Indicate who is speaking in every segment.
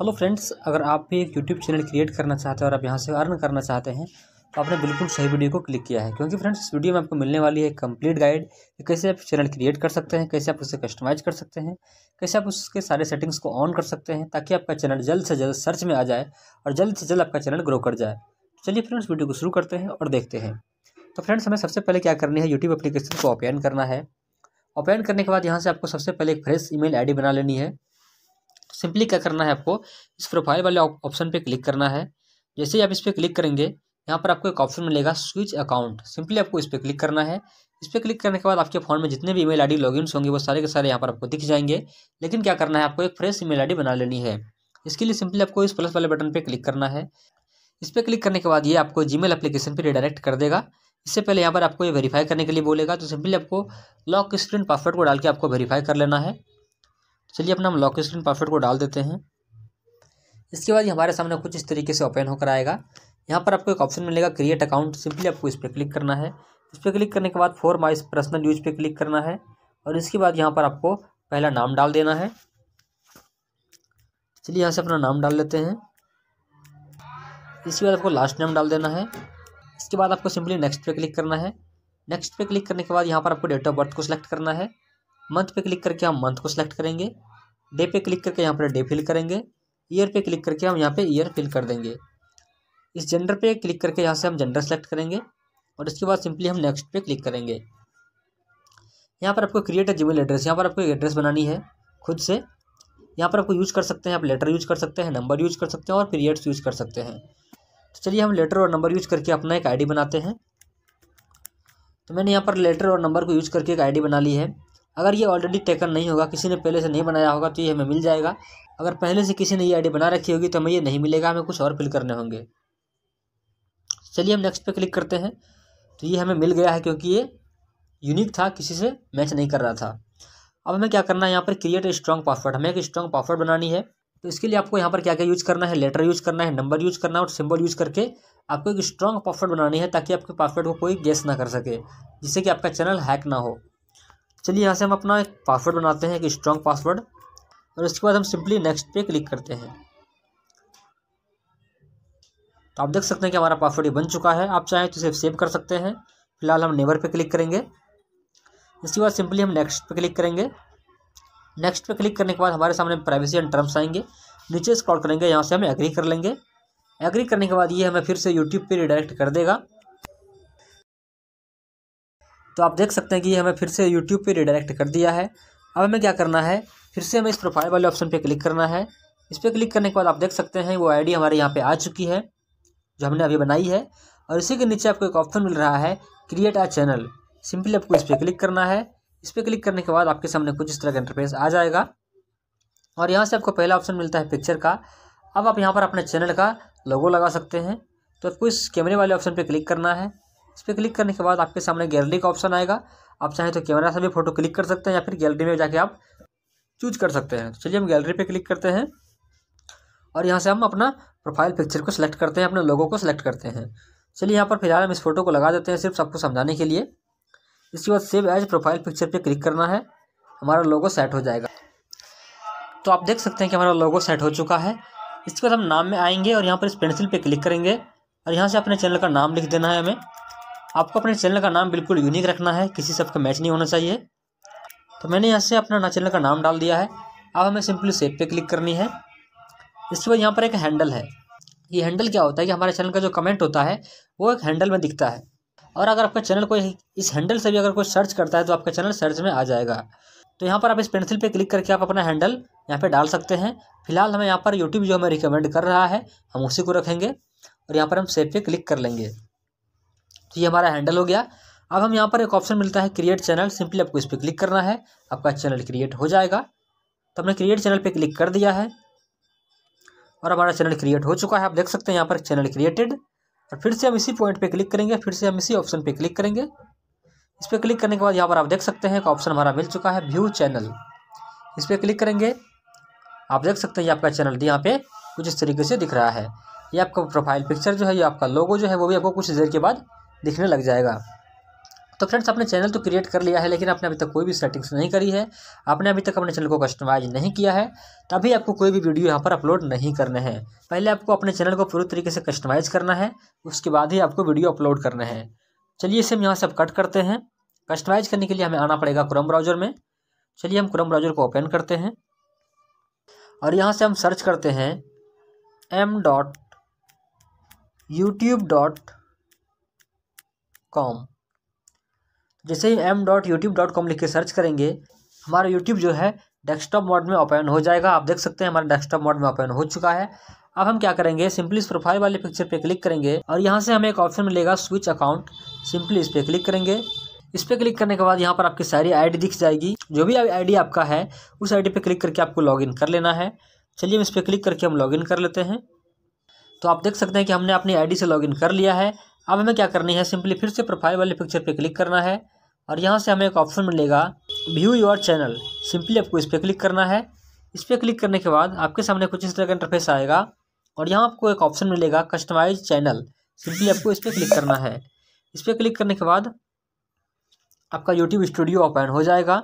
Speaker 1: hello friends अगर आप भी एक यूट्यूब चैनल क्रिएट करना चाहते हैं और आप यहाँ से अर्न करना चाहते हैं तो आपने बिल्कुल सही वीडियो को क्लिक किया है क्योंकि फ्रेंड्स इस वीडियो में आपको मिलने वाली है कंप्लीट गाइड कि कैसे आप चैनल क्रिएट कर सकते हैं कैसे आप उसे कस्टमाइज कर सकते हैं कैसे आप उसके सारे सेटिंग्स को ऑन कर सकते हैं ताकि आपका चैनल जल्द से जल्द सर्च में आ जाए और जल्द से जल्द आपका चैनल ग्रो कर जाए तो चलिए फ्रेंड्स वीडियो को शुरू करते हैं और देखते हैं तो फ्रेंड्स हमें सबसे पहले क्या करनी है यूट्यूब अप्लीकेशन को ओपन करना है ओपन करने के बाद यहाँ से आपको सबसे पहले एक फ्रेश ई मेल बना लेनी है सिंपली क्या करना है आपको इस प्रोफाइल वाले ऑप्शन पे क्लिक करना है जैसे ही आप इस पर क्लिक करेंगे यहाँ पर आपको एक ऑप्शन मिलेगा स्विच अकाउंट सिंपली आपको इस पर क्लिक करना है इस पर क्लिक करने के बाद आपके फ़ोन में जितने भी ईमेल आईडी लॉगिन होंगे वो सारे के सारे यहाँ पर आपको दिख जाएंगे लेकिन क्या करना है आपको एक फ्रेश ईमेल आईडी बना लेनी है इसके लिए सिंपली आपको इस प्लस वाले बटन पर क्लिक करना है इस पर क्लिक करने के बाद ये आपको मेल एप्लीकेशन पर रिडायरेक्ट कर देगा इससे पहले यहाँ पर आपको ये वेरीफाई करने के लिए बोलेगा तो सिंपली आपको लॉक स्क्रीन पासवर्ड को डाल के आपको वेरीफाई कर लेना है चलिए अपना हम लॉक स्क्रीन पासवर्ड को डाल देते हैं इसके बाद हमारे सामने कुछ इस तरीके से ओपन होकर आएगा यहाँ पर आपको एक ऑप्शन मिलेगा क्रिएट अकाउंट सिंपली आपको इस पर क्लिक करना है इस पर क्लिक करने के बाद फोर माइस पर्सनल यूज पे क्लिक करना है और इसके बाद यहाँ पर आपको पहला नाम डाल देना है चलिए यहाँ से अपना नाम डाल लेते हैं इसके बाद आपको लास्ट नेम डाल देना है इसके बाद आपको सिंपली नेक्स्ट पे क्लिक करना है नेक्स्ट पे क्लिक करने के बाद यहाँ पर आपको डेट ऑफ बर्थ को सिलेक्ट करना है मंथ पे क्लिक करके हम मंथ को सिलेक्ट करेंगे डे पे क्लिक करके यहाँ पर डे फिल करेंगे ईयर पे क्लिक करके हम यहाँ पे ईयर फिल कर देंगे इस जेंडर पे क्लिक करके यहाँ से हम जेंडर सेलेक्ट करेंगे और इसके बाद सिंपली हम नेक्स्ट पे क्लिक करेंगे यहाँ पर आपको क्रिएट है जीमेल एड्रेस यहाँ पर आपको एड्रेस बनानी है खुद से यहाँ पर आपको यूज़ कर सकते हैं आप लेटर यूज़ कर सकते हैं नंबर यूज़ कर सकते हैं और पीरियड्स यूज़ कर सकते हैं तो चलिए हम लेटर और नंबर यूज़ करके अपना एक आईडी बनाते हैं तो मैंने यहाँ पर लेटर और नंबर को यूज़ करके एक आईडी बना ली है अगर ये ऑलरेडी टेकन नहीं होगा किसी ने पहले से नहीं बनाया होगा तो ये हमें मिल जाएगा अगर पहले से किसी ने ये आई बना रखी होगी तो हमें ये नहीं मिलेगा हमें कुछ और फिल करने होंगे चलिए हम नेक्स्ट पे क्लिक करते हैं तो ये हमें मिल गया है क्योंकि ये यूनिक था किसी से मैच नहीं कर रहा था अब हमें क्या करना है यहाँ पर क्रिएट ए स्ट्रॉन्ग पासवर्ड हमें एक स्ट्रॉन्ग पासवर्ड बनानी है तो इसके लिए आपको यहाँ पर क्या क्या यूज़ करना है लेटर यूज़ करना है नंबर यूज़ करना है और सिंबल यूज़ करके आपको एक स्ट्रॉन्ग पासवर्ड बनानी है ताकि आपके पासवर्ड को कोई गैस ना कर सके जिससे कि आपका चैनल हैक ना हो चलिए यहाँ से हम अपना एक पासवर्ड बनाते हैं एक स्ट्रॉन्ग पासवर्ड और इसके बाद हम सिंपली नेक्स्ट पे क्लिक करते हैं तो आप देख सकते हैं कि हमारा पासवर्ड ये बन चुका है आप चाहें तो इसे सेव कर सकते हैं फिलहाल हम नेवर पे क्लिक करेंगे इसके बाद सिंपली हम नेक्स्ट पे क्लिक करेंगे नेक्स्ट पे क्लिक करने के बाद हमारे सामने प्राइवेसी एंड टर्म्स आएंगे नीचे स्क्रॉल करेंगे यहाँ से हम एग्री कर लेंगे एग्री करने के बाद ये हमें फिर से यूट्यूब पर रिडायरेक्ट कर देगा तो आप देख सकते हैं कि हमें फिर से यूट्यूब पर रिडायरेक्ट कर दिया है अब हमें क्या करना है फिर से हमें इस प्रोफाइल वाले ऑप्शन पर क्लिक करना है इस पर क्लिक करने के बाद आप देख सकते हैं वो डी हमारे यहाँ पर आ चुकी है जो हमने अभी बनाई है और इसी के नीचे आपको एक ऑप्शन मिल रहा है क्रिएट आ चैनल सिंपली आपको इस पर क्लिक करना है इस पर क्लिक करने के बाद आपके सामने कुछ इस तरह का इंटरफेस आ जाएगा और यहाँ से आपको पहला ऑप्शन मिलता है पिक्चर का अब आप यहाँ पर अपने चैनल का लोगो लगा सकते हैं तो आपको इस कैमरे वाले ऑप्शन पर क्लिक करना है इस पर क्लिक करने के बाद आपके सामने गैलरी का ऑप्शन आएगा आप चाहें तो कैमरा से भी फोटो क्लिक कर सकते हैं या फिर गैलरी में जाके आप चूज कर सकते हैं तो चलिए हम गैलरी पे क्लिक करते हैं और यहाँ से हम अपना प्रोफाइल पिक्चर को सिलेक्ट करते हैं अपने लोगों को सिलेक्ट करते हैं चलिए यहाँ पर फिलहाल हम इस फोटो को लगा देते हैं सिर्फ सबको समझाने के लिए इसके बाद सेव एज प्रोफाइल पिक्चर पर क्लिक करना है हमारा लोगो सेट हो जाएगा तो आप देख सकते हैं कि हमारा लोगो सेट हो चुका है इसके बाद हम नाम में आएंगे और यहाँ पर इस पेंसिल पे क्लिक करेंगे और यहाँ से अपने चैनल का नाम लिख देना है हमें आपको अपने चैनल का नाम बिल्कुल यूनिक रखना है किसी से का मैच नहीं होना चाहिए तो मैंने यहाँ से अपना ना चैनल का नाम डाल दिया है अब हमें सिंपली सेब पे क्लिक करनी है इसके बाद यहाँ पर एक हैंडल है ये हैंडल क्या होता है कि हमारे चैनल का जो कमेंट होता है वो एक हैंडल में दिखता है और अगर आपका चैनल कोई इस हैंडल से भी अगर कोई सर्च करता है तो आपका चैनल सर्च में आ जाएगा तो यहाँ पर आप इस पेंसिल पे क्लिक करके आप अपना हैंडल यहाँ पे डाल सकते हैं फिलहाल हमें यहाँ पर यूट्यूब जो हमें रिकमेंड कर रहा है हम उसी को रखेंगे और यहाँ पर हम सेब पे क्लिक कर लेंगे तो ये हमारा हैंडल हो गया अब हम यहाँ पर एक ऑप्शन मिलता है क्रिएट चैनल सिंपली आपको इस पर क्लिक करना है आपका चैनल क्रिएट हो जाएगा तो हमने क्रिएट चैनल पर क्लिक कर दिया है और हमारा चैनल क्रिएट हो चुका है आप देख सकते हैं यहाँ पर चैनल क्रिएटेड और फिर से हम इसी पॉइंट पे क्लिक करेंगे फिर से हम इसी ऑप्शन पे क्लिक करेंगे इस पर क्लिक करने के बाद यहाँ पर आप देख सकते हैं एक ऑप्शन हमारा मिल चुका है व्यू चैनल इस पर क्लिक करेंगे आप देख सकते हैं ये आपका चैनल यहाँ पे कुछ इस तरीके से दिख रहा है ये आपका प्रोफाइल पिक्चर जो है ये आपका लोगो जो है वो भी आपको कुछ देर के बाद दिखने लग जाएगा तो फ्रेंड्स आपने चैनल तो क्रिएट कर लिया है लेकिन आपने अभी तक कोई भी सेटिंग्स नहीं करी है आपने अभी तक अपने चैनल को कस्टमाइज नहीं किया है तभी आपको कोई भी वीडियो यहाँ पर अपलोड नहीं करने हैं पहले आपको अपने चैनल को पूरी तरीके से कस्टमाइज़ करना है उसके बाद ही आपको वीडियो अपलोड करना है चलिए इसे हम यहाँ से अब कट करते हैं कस्टमाइज़ करने के लिए हमें आना पड़ेगा क्रोम ब्राउज़र में चलिए हम क्रोम ब्राउज़र को ओपन करते हैं और यहाँ से हम सर्च करते हैं M dot YouTube dot com जैसे ही M dot YouTube dot com लिख के सर्च करेंगे हमारा यूट्यूब जो है डेस्कटॉप मोड में ओपन हो जाएगा आप देख सकते हैं हमारा डेस्कटॉप मोड में ओपन हो चुका है अब हम क्या करेंगे सिंपली इस प्रोफाइल वाले पिक्चर पे क्लिक करेंगे और यहाँ से हमें एक ऑप्शन मिलेगा स्विच अकाउंट सिंपली इस पर क्लिक करेंगे इस पर क्लिक करने के बाद यहाँ पर आपकी सारी आईडी दिख जाएगी जो भी आईडी आपका है उस आईडी पे क्लिक करके आपको लॉगिन कर लेना है चलिए हम इस पर क्लिक करके हम लॉगिन कर लेते हैं तो आप देख सकते हैं कि हमने अपनी आईडी से लॉगिन कर लिया है अब हमें क्या करनी है सिंपली फिर से प्रोफाइल वाले पिक्चर पे क्लिक करना है और यहाँ से हमें एक ऑप्शन मिलेगा व्यू योर चैनल सिंपली आपको इस पर क्लिक करना है इस पर क्लिक करने के बाद आपके सामने कुछ इस तरह का इंटरफेस आएगा और यहाँ आपको एक ऑप्शन मिलेगा कस्टमाइज चैनल सिंपली आपको इस पर क्लिक करना है इस पर क्लिक करने के बाद आपका यूट्यूब स्टूडियो ओपन हो जाएगा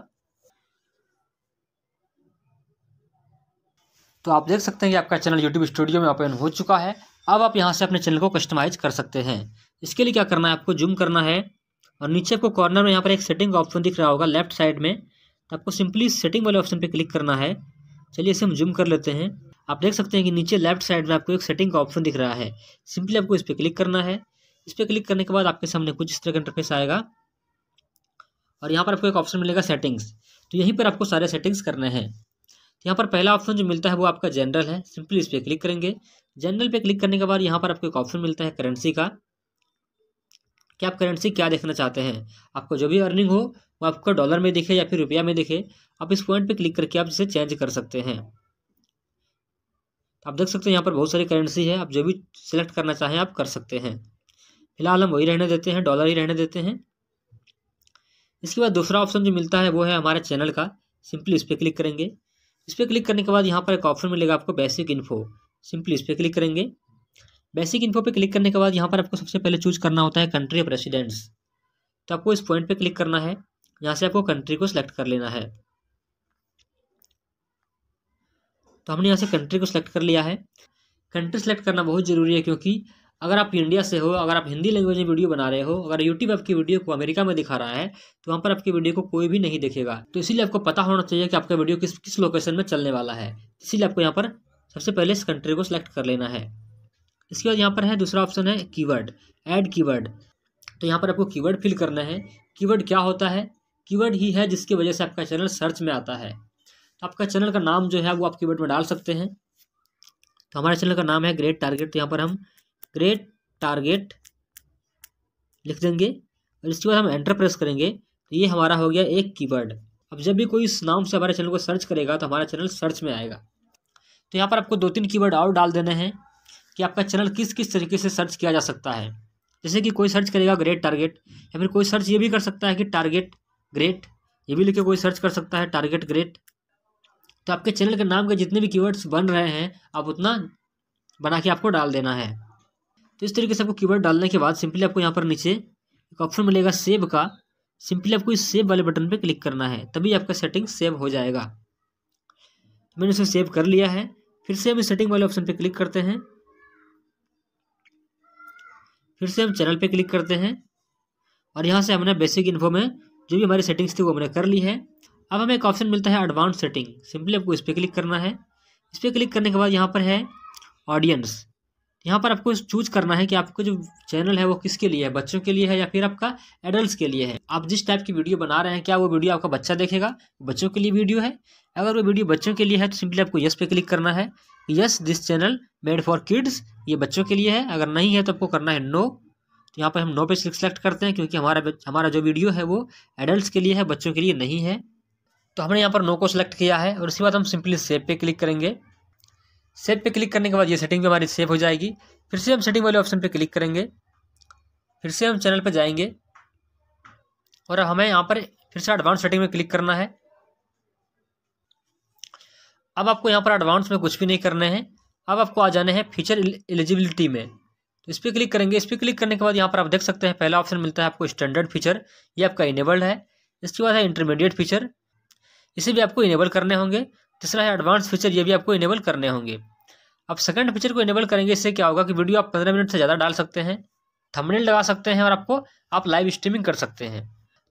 Speaker 1: तो आप देख सकते हैं कि आपका चैनल यूट्यूब स्टूडियो में ओपन हो चुका है अब आप यहाँ से अपने चैनल को कस्टमाइज कर सकते हैं इसके लिए क्या करना है आपको जूम करना है और नीचे आपको कॉर्नर में यहाँ पर एक सेटिंग ऑप्शन दिख रहा होगा लेफ्ट साइड में तो आपको सिंपली सेटिंग वाले ऑप्शन पर क्लिक करना है चलिए इसे हम जूम कर लेते हैं आप देख सकते हैं कि नीचे लेफ्ट साइड में आपको एक सेटिंग का ऑप्शन दिख रहा है सिंपली आपको इस पर क्लिक करना है इस पर क्लिक करने के बाद आपके सामने कुछ इस तरह का इंटरफेस आएगा और यहाँ पर आपको एक ऑप्शन मिलेगा सेटिंग्स तो यहीं पर आपको सारे सेटिंग्स करने हैं यहाँ पर पहला ऑप्शन जो मिलता है वो आपका जनरल है सिंपली इस पर क्लिक करेंगे जनरल पे क्लिक करने के बाद यहाँ पर आपको एक ऑप्शन मिलता है करेंसी का कि आप करेंसी क्या देखना चाहते हैं आपको जो भी अर्निंग हो वो आपको डॉलर में दिखे या फिर रुपया में दिखे आप इस पॉइंट पे क्लिक करके आप इसे चेंज कर सकते हैं आप देख सकते हैं यहाँ पर बहुत सारी करेंसी है आप जो भी सिलेक्ट करना चाहें आप कर सकते हैं फिलहाल हम वही रहने देते हैं डॉलर ही रहने देते हैं इसके बाद दूसरा ऑप्शन जो मिलता है वो है हमारे चैनल का सिंपली इस पर क्लिक करेंगे इस पर क्लिक करने के बाद यहाँ पर एक ऑप्शन मिलेगा आपको बेसिक इन्फो सिंपली इस पर क्लिक करेंगे बेसिक इन्फो पे क्लिक करने के बाद यहाँ पर आपको सबसे पहले चूज करना होता है कंट्री ऑफ रेसिडेंट्स तो आपको इस पॉइंट पे क्लिक करना है यहाँ से आपको कंट्री को सिलेक्ट कर लेना है तो हमने यहाँ से कंट्री को सिलेक्ट कर लिया है कंट्री सेलेक्ट करना बहुत ज़रूरी है क्योंकि अगर आप इंडिया से हो अगर आप हिंदी लैंग्वेज में वीडियो बना रहे हो अगर यूट्यूब आपकी वीडियो को अमेरिका में दिखा रहा है तो वहाँ पर आपकी वीडियो को कोई भी नहीं देखेगा तो इसीलिए आपको पता होना चाहिए कि आपका वीडियो किस किस लोकेशन में चलने वाला है इसीलिए आपको यहाँ पर सबसे पहले इस कंट्री को सिलेक्ट कर लेना है इसके बाद यहाँ पर है दूसरा ऑप्शन है कीवर्ड ऐड कीवर्ड तो यहाँ पर आपको कीवर्ड फिल करना है कीवर्ड क्या होता है कीवर्ड ही है जिसकी वजह से आपका चैनल सर्च में आता है तो आपका चैनल का नाम जो है वो आप कीवर्ड में डाल सकते हैं तो हमारे चैनल का नाम है ग्रेट टारगेट तो यहाँ पर हम ग्रेट टारगेट लिख देंगे और इसके बाद हम एंटर प्रेस करेंगे तो ये हमारा हो गया एक कीवर्ड अब जब भी कोई इस नाम से हमारे चैनल को सर्च करेगा तो हमारा चैनल सर्च में आएगा तो यहाँ पर आपको दो तीन कीवर्ड और डाल देने हैं कि आपका चैनल किस किस तरीके से सर्च किया जा सकता है जैसे कि कोई सर्च करेगा ग्रेट टारगेट या फिर कोई सर्च ये भी कर सकता है कि टारगेट ग्रेट ये भी लिखे कोई सर्च कर सकता है टारगेट ग्रेट तो आपके चैनल के नाम के जितने भी कीवर्ड्स बन रहे हैं आप उतना बना के आपको डाल देना है तो इस तरीके से आपको कीवर्ड डालने के बाद सिंपली आपको यहाँ पर नीचे एक ऑप्शन मिलेगा सेव का सिंपली आपको इस सेव वाले बटन पर क्लिक करना है तभी आपका सेटिंग सेव हो जाएगा मैंने इसे सेव कर लिया है फिर से हम इस सेटिंग वाले ऑप्शन पर क्लिक करते हैं फिर से हम चैनल पर क्लिक करते हैं और यहाँ से हमने बेसिक इन्फो में जो भी हमारी सेटिंग्स थी वो हमने कर ली है अब हमें एक ऑप्शन मिलता है एडवांस सेटिंग सिंपली आपको इस पर क्लिक करना है इस पर क्लिक करने के बाद यहाँ पर है ऑडियंस यहाँ पर आपको चूज करना है कि आपको जो चैनल है वो किसके लिए है बच्चों के लिए है या फिर आपका एडल्ट के लिए है आप जिस टाइप की वीडियो बना रहे हैं क्या वो वीडियो आपका बच्चा देखेगा बच्चों के लिए वीडियो है अगर वो वीडियो बच्चों के लिए है तो सिंपली आपको यस पे क्लिक करना है yes this channel made for kids ये बच्चों के लिए है अगर नहीं है तो आपको करना है नो तो यहाँ पर हम नो पे सिलेक्ट करते हैं क्योंकि हमारा हमारा जो वीडियो है वो एडल्ट के लिए है बच्चों के लिए नहीं है तो हमने यहाँ पर नो को सिलेक्ट किया है और उसके बाद हम सिंपली सेव पे क्लिक करेंगे सेव पे क्लिक करने के बाद ये सेटिंग भी हमारी सेव हो जाएगी फिर से हम सेटिंग वाले ऑप्शन पे क्लिक करेंगे फिर से हम चैनल पे जाएंगे और हमें यहाँ पर फिर से एडवांस सेटिंग में क्लिक करना है अब आपको यहाँ पर एडवांस में कुछ भी नहीं करना है अब आपको आ जाने हैं फीचर एलिजिबिलिटी में तो इस पर क्लिक करेंगे इस पर क्लिक करने के बाद यहाँ पर आप देख सकते हैं पहला ऑप्शन मिलता है आपको स्टैंडर्ड फीचर ये आपका इनेबल्ड है इसके बाद है इंटरमीडिएट फीचर इसे भी आपको इनेबल करने होंगे तीसरा है एडवांस फीचर ये भी आपको इनेबल करने होंगे आप सेकंड फीचर को इनेबल करेंगे इससे क्या होगा कि वीडियो आप पंद्रह मिनट से ज़्यादा डाल सकते हैं थंबनेल लगा सकते हैं और आपको आप लाइव स्ट्रीमिंग कर सकते हैं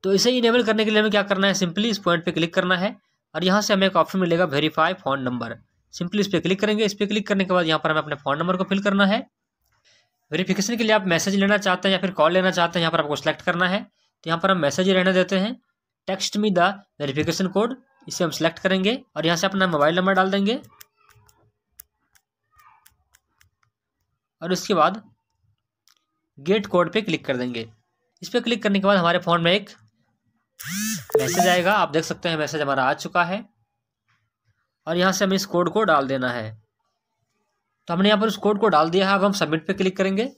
Speaker 1: तो इसे इनेबल करने के लिए हमें क्या करना है सिंपली इस पॉइंट पे क्लिक करना है और यहाँ से हमें एक ऑप्शन मिलेगा वेरीफाई फोन नंबर सिंपली इस पर क्लिक करेंगे इस पर क्लिक करने के बाद यहाँ पर हमें अपने फ़ोन नंबर को फिल करना है वेरीफिकेशन के लिए आप मैसेज लेना चाहते हैं या फिर कॉल लेना चाहते हैं यहाँ पर आपको सेलेक्ट करना है तो यहाँ पर हम मैसेज रहने देते हैं text me the verification code इसे हम सिलेक्ट करेंगे और यहाँ से अपना मोबाइल नंबर डाल देंगे और उसके बाद गेट कोड पे क्लिक कर देंगे इस पर क्लिक करने के बाद हमारे फ़ोन में एक मैसेज आएगा आप देख सकते हैं मैसेज हमारा आ चुका है और यहाँ से हमें इस कोड को डाल देना है तो हमने यहाँ पर उस कोड को डाल दिया है अब हम सबमिट पे क्लिक करेंगे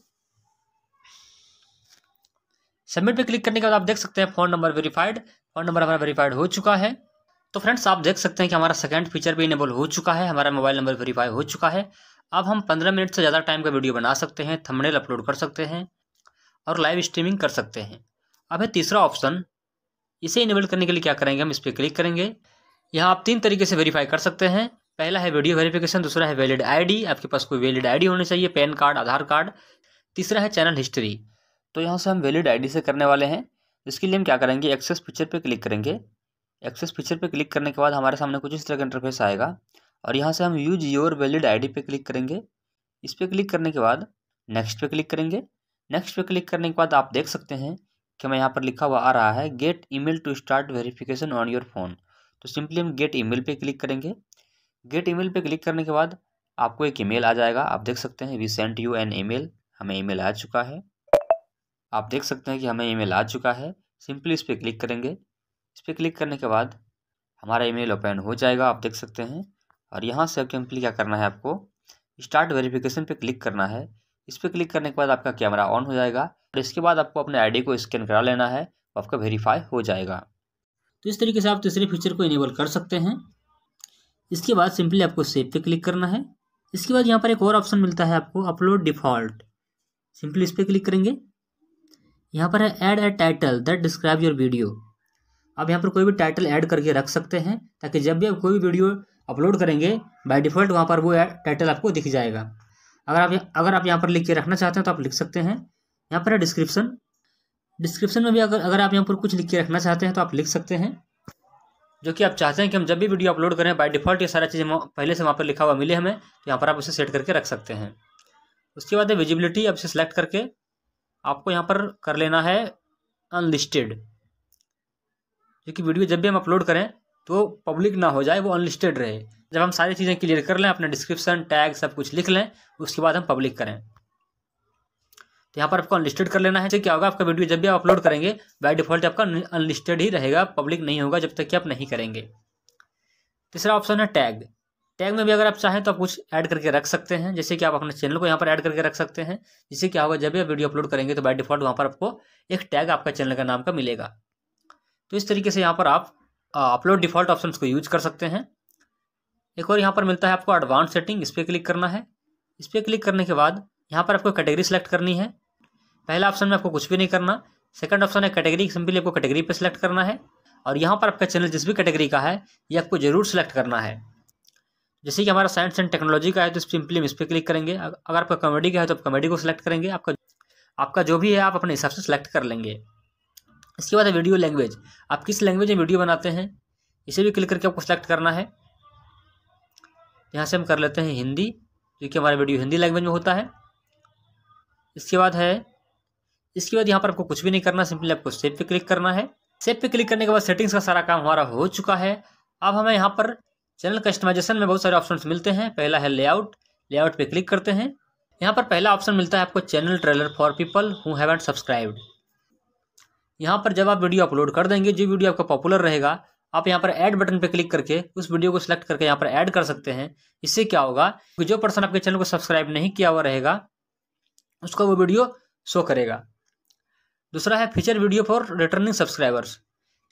Speaker 1: सबमिट पे क्लिक करने के बाद आप देख सकते हैं phone number verified phone number हमारा वेरीफाइड हो चुका है तो फ्रेंड्स आप देख सकते हैं कि हमारा सेकंड फीचर भी इनेबल हो चुका है हमारा मोबाइल नंबर वेरीफाई हो चुका है अब हम पंद्रह मिनट से ज़्यादा टाइम का वीडियो बना सकते हैं थंबनेल अपलोड कर सकते हैं और लाइव स्ट्रीमिंग कर सकते हैं अब है तीसरा ऑप्शन इसे इनेबल करने के लिए क्या करेंगे हम इस पर क्लिक करेंगे यहाँ आप तीन तरीके से वेरीफाई कर सकते हैं पहला है वीडियो वेरिफिकेशन दूसरा है वैलिड आईडी आपके पास कोई वैलिड आईडी होनी चाहिए पैन कार्ड आधार कार्ड तीसरा है चैनल हिस्ट्री तो यहाँ से हम वैलिड आईडी से करने वाले हैं इसके लिए हम क्या करेंगे एक्सेस पिक्चर पर क्लिक करेंगे एक्सेस फीचर पर क्लिक करने के बाद हमारे सामने कुछ इस तरह का इंटरफेस आएगा और यहाँ से हम use your valid I D click करेंगे इस पर क्लिक करने के बाद नेक्स्ट पे क्लिक करेंगे नेक्स्ट पे क्लिक करने के बाद आप देख सकते हैं कि हमें यहाँ पर लिखा हुआ आ रहा है get email to start verification on your phone तो सिंपली हम गेट ईमेल पे क्लिक करेंगे गेट ईमेल पे क्लिक करने के बाद आपको एक ईमेल आ जाएगा आप देख सकते हैं we sent you an email हमें ईमेल आ चुका है आप देख सकते हैं कि हमें ईमेल आ चुका है सिंपली इस पर क्लिक करेंगे इस पर क्लिक करने के बाद हमारा ईमेल ओपन हो जाएगा आप देख सकते हैं और यहाँ से सिंपली क्या करना है आपको स्टार्ट वेरिफिकेशन पे क्लिक करना है इस पर क्लिक करने के बाद आपका कैमरा ऑन हो जाएगा और इसके बाद आपको अपने आईडी को स्कैन करा लेना है और आपका वेरीफाई हो जाएगा तो इस तरीके से आप तीसरे फीचर को इनेबल कर सकते हैं इसके बाद सिंपली आपको सेव पे क्लिक करना है इसके बाद यहाँ पर एक और ऑप्शन मिलता है आपको अपलोड डिफ़ॉल्ट सिंपली इस पर क्लिक करेंगे यहाँ पर है add a title that describe your video आप यहाँ पर कोई भी टाइटल ऐड करके रख सकते हैं ताकि जब भी आप कोई भी वीडियो अपलोड करेंगे बाय डिफ़ॉल्ट वहाँ पर वो टाइटल आपको दिख जाएगा अगर आप अगर आप यहाँ पर लिख के रखना चाहते हैं तो आप लिख सकते हैं यहाँ पर है डिस्क्रिप्शन डिस्क्रिप्शन में भी अगर अगर आप यहाँ पर कुछ लिख के रखना चाहते हैं तो आप लिख सकते हैं जो कि आप चाहते हैं कि हम जब भी वीडियो अपलोड करें बाय डिफ़ॉल्ट ये सारा चीज़ें पहले से वहाँ पर लिखा हुआ मिले हमें तो यहाँ पर आप उसे सेट करके रख सकते हैं उसके बाद है विजिबिलिटी आप इसे सेलेक्ट करके आपको यहाँ पर कर लेना है अनलिस्टेड जो कि वीडियो जब भी हम अपलोड करें तो पब्लिक ना हो जाए वो अनलिस्टेड रहे जब हम सारी चीज़ें क्लियर कर लें अपना डिस्क्रिप्शन टैग सब कुछ लिख लें उसके बाद हम पब्लिक करें तो यहाँ पर आपको अनलिस्टेड कर लेना है तो क्या होगा आपका वीडियो जब भी आप अपलोड करेंगे बाय डिफॉल्ट आपका अनलिस्टेड ही रहेगा पब्लिक नहीं होगा जब तक कि आप नहीं करेंगे तीसरा ऑप्शन है टैग टैग में भी अगर आप चाहें तो आप कुछ ऐड करके रख सकते हैं जैसे कि आप अपने चैनल को यहाँ पर ऐड करके रख सकते हैं जिससे क्या होगा जब भी आप वीडियो अपलोड करेंगे तो बाय डिफॉल्ट वहाँ पर आपको एक टैग आपका चैनल का नाम का मिलेगा तो इस तरीके से यहाँ पर आप अपलोड डिफ़ॉल्ट ऑप्शन को यूज कर सकते हैं एक और यहाँ पर मिलता है आपको एडवांस सेटिंग इस पर क्लिक करना है इस पर क्लिक करने के बाद यहाँ पर आपको कैटेगरी सेलेक्ट करनी है पहला ऑप्शन में आपको कुछ भी नहीं करना सेकंड ऑप्शन है कैटेगरी सिंपली आपको कैटेगरी पे सिलेक्ट करना है और यहाँ पर आपका चैनल जिस भी कैटेगरी का है ये आपको जरूर सेलेक्ट करना है जैसे कि हमारा साइंस एंड टेक्नोलॉजी का है तो सिंपली हम इस पर क्लिक करेंगे अगर आपका कॉमेडी का है तो आप कॉमेडी को सिलेक्ट करेंगे आपका आपका जो भी है आप अपने हिसाब से सिलेक्ट कर लेंगे इसके बाद है वीडियो लैंग्वेज आप किस लैंग्वेज में वीडियो बनाते हैं इसे भी क्लिक करके आपको सेलेक्ट करना है यहाँ से हम कर लेते हैं हिंदी क्योंकि हमारा वीडियो हिंदी लैंग्वेज में होता है इसके बाद है इसके बाद यहाँ पर आपको कुछ भी नहीं करना सिंपली आपको सेव पे क्लिक करना है सेव पे क्लिक करने के बाद सेटिंग्स का सारा काम हमारा हो चुका है अब हमें यहाँ पर चैनल कस्टमाइजेशन में बहुत सारे ऑप्शन मिलते हैं पहला है लेआउट लेआउट पे क्लिक करते हैं यहाँ पर पहला ऑप्शन मिलता है आपको channel trailer for people who haven't subscribed यहाँ पर जब आप वीडियो अपलोड कर देंगे जो वीडियो आपका पॉपुलर रहेगा आप यहाँ पर ऐड बटन पर क्लिक करके उस वीडियो को सिलेक्ट करके यहाँ पर ऐड कर सकते हैं इससे क्या होगा कि जो पर्सन आपके चैनल को सब्सक्राइब नहीं किया हुआ रहेगा उसको वो वीडियो शो करेगा दूसरा है feature video for returning subscribers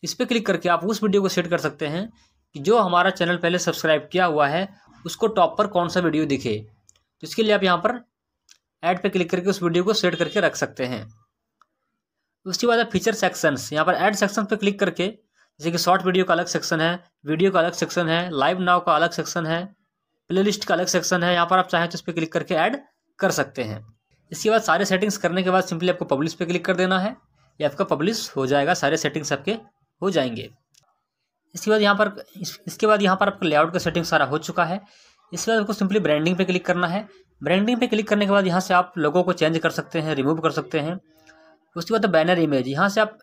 Speaker 1: इस पर क्लिक करके आप उस वीडियो को सेट कर सकते हैं कि जो हमारा चैनल पहले सब्सक्राइब किया हुआ है उसको टॉप पर कौन सा वीडियो दिखे तो इसके लिए आप यहाँ पर ऐड पर क्लिक करके उस वीडियो को सेट करके रख सकते हैं उसके बाद है फीचर सेक्शंस यहाँ पर ऐड सेक्शन पर क्लिक करके जैसे कि शॉर्ट वीडियो का अलग सेक्शन है वीडियो का अलग सेक्शन है लाइव नाव का अलग सेक्शन है प्लेलिस्ट का अलग सेक्शन है यहाँ पर आप चाहें तो उस पर क्लिक करके ऐड कर सकते हैं इसके बाद सारे सेटिंग्स करने के बाद सिंपली आपको पब्लिश पे क्लिक कर देना है या आपका पब्लिश हो जाएगा सारे सेटिंग्स आपके हो जाएंगे इसके बाद यहाँ पर इस, इसके बाद यहाँ पर आपका लेआउट का सेटिंग सारा हो चुका है इसके बाद आपको सिंपली ब्रांडिंग पे क्लिक करना है ब्रांडिंग पे क्लिक करने के बाद यहाँ से आप लोगों को चेंज कर सकते हैं रिमूव कर सकते हैं उसके बाद बैनर तो इमेज यहाँ से आप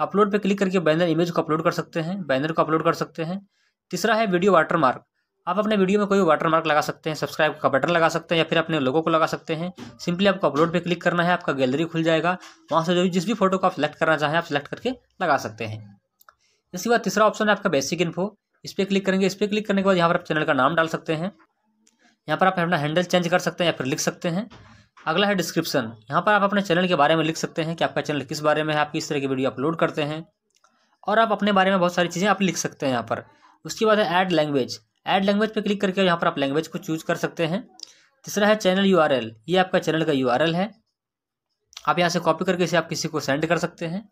Speaker 1: अपलोड पर क्लिक करके बैनर इमेज को अपलोड कर सकते हैं बैनर को अपलोड कर सकते हैं तीसरा है वीडियो वाटरमार्क आप अपने वीडियो में कोई वाटरमार्क लगा सकते हैं सब्सक्राइब का बटन लगा सकते हैं या फिर अपने लोगों को लगा सकते हैं सिंपली आपको अपलोड पे क्लिक करना है आपका गैलरी खुल जाएगा वहाँ से जो जिस भी फोटो को आप सेलेक्ट करना चाहें आप सेलेक्ट करके लगा सकते हैं इसके बाद तीसरा ऑप्शन है आपका बेसिक इन्फो इस पर क्लिक करेंगे इस पर क्लिक करने के बाद यहाँ पर आप चैनल का नाम डाल सकते हैं यहाँ पर आप अपना हैंडल चेंज कर सकते हैं या फिर लिख सकते हैं अगला है डिस्क्रिप्शन यहाँ पर आप अपने चैनल के बारे में लिख सकते हैं कि आपका चैनल किस बारे में है आप किस तरह की वीडियो अपलोड करते हैं और आप अपने बारे में बहुत सारी चीज़ें आप लिख सकते हैं यहाँ पर उसके बाद है ऐड लैंग्वेज ऐड लैंग्वेज पर क्लिक करके यहाँ पर आप लैंग्वेज को चूज कर सकते हैं तीसरा है चैनल यू ये आपका चैनल का यू है आप यहाँ से कॉपी करके इसे आप किसी को सेंड कर सकते हैं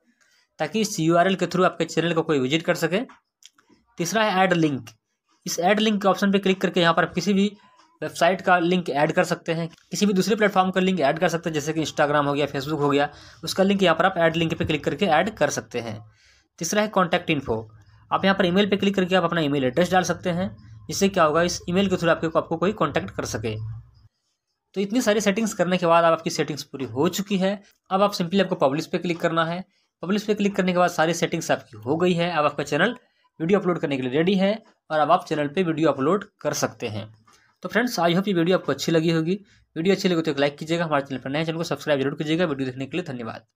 Speaker 1: ताकि इस यू के थ्रू आपके चैनल को कोई विजिट कर सके तीसरा है ऐड लिंक इस ऐड लिंक के ऑप्शन पर क्लिक करके यहाँ पर आप किसी भी वेबसाइट का लिंक ऐड कर सकते हैं किसी भी दूसरे प्लेटफॉर्म का लिंक ऐड कर सकते हैं जैसे कि इंस्टाग्राम हो गया फेसबुक हो गया उसका लिंक यहाँ पर आप ऐड लिंक पर क्लिक करके ऐड कर सकते हैं तीसरा है कॉन्टैक्ट इन्फो आप यहाँ पर ईमेल पे क्लिक करके आप अपना ईमेल एड्रेस डाल सकते हैं इससे क्या होगा इस ईमेल के थ्रू आपके आपको कोई कॉन्टैक्ट कर सके तो इतनी सारी सेटिंग्स करने के बाद आपकी सेटिंग्स पूरी हो चुकी है अब आप सिंपली आपको पब्लिश पे क्लिक करना है पब्लिश पे क्लिक करने के बाद सारी सेटिंग्स आपकी हो गई है अब आपका चैनल वीडियो अपलोड करने के लिए रेडी है और अब आप चैनल पे वीडियो अपलोड कर सकते हैं तो फ्रेंड्स आई होप ये वीडियो आपको अच्छी लगी होगी वीडियो अच्छी लगी तो एक लाइक कीजिएगा हमारे चैनल पर नए चैनल को सब्सक्राइब जरूर कीजिएगा वीडियो देखने के लिए धन्यवाद